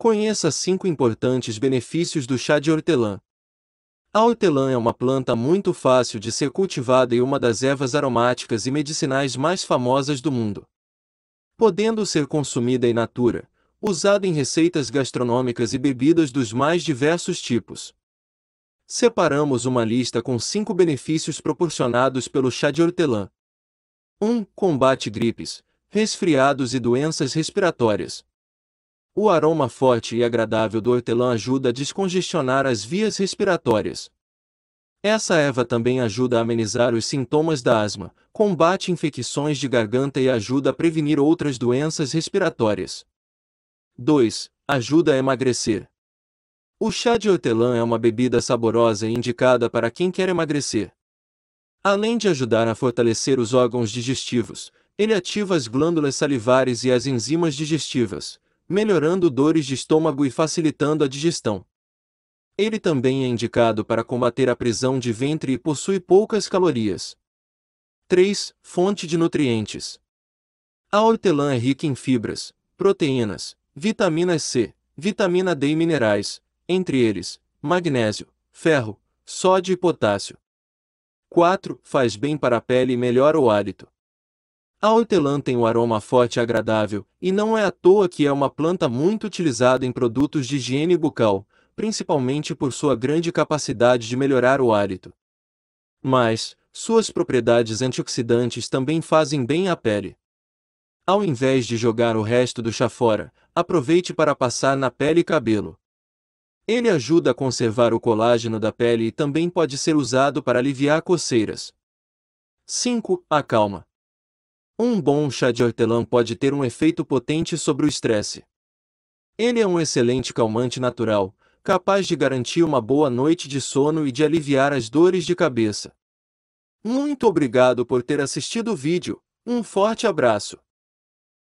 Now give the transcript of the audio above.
Conheça cinco importantes benefícios do chá de hortelã. A hortelã é uma planta muito fácil de ser cultivada e uma das ervas aromáticas e medicinais mais famosas do mundo. Podendo ser consumida in natura, usada em receitas gastronômicas e bebidas dos mais diversos tipos. Separamos uma lista com cinco benefícios proporcionados pelo chá de hortelã. 1. Um, combate gripes, resfriados e doenças respiratórias. O aroma forte e agradável do hortelã ajuda a descongestionar as vias respiratórias. Essa erva também ajuda a amenizar os sintomas da asma, combate infecções de garganta e ajuda a prevenir outras doenças respiratórias. 2. Ajuda a emagrecer. O chá de hortelã é uma bebida saborosa e indicada para quem quer emagrecer. Além de ajudar a fortalecer os órgãos digestivos, ele ativa as glândulas salivares e as enzimas digestivas, melhorando dores de estômago e facilitando a digestão. Ele também é indicado para combater a prisão de ventre e possui poucas calorias. 3. Fonte de nutrientes. A hortelã é rica em fibras, proteínas, vitaminas C, vitamina D e minerais, entre eles, magnésio, ferro, sódio e potássio. 4. Faz bem para a pele e melhora o hálito. A hortelã tem um aroma forte e agradável, e não é à toa que é uma planta muito utilizada em produtos de higiene bucal, principalmente por sua grande capacidade de melhorar o hálito. Mas, suas propriedades antioxidantes também fazem bem à pele. Ao invés de jogar o resto do chá fora, aproveite para passar na pele e cabelo. Ele ajuda a conservar o colágeno da pele e também pode ser usado para aliviar coceiras. 5. A calma. Um bom chá de hortelã pode ter um efeito potente sobre o estresse. Ele é um excelente calmante natural, capaz de garantir uma boa noite de sono e de aliviar as dores de cabeça. Muito obrigado por ter assistido o vídeo, um forte abraço!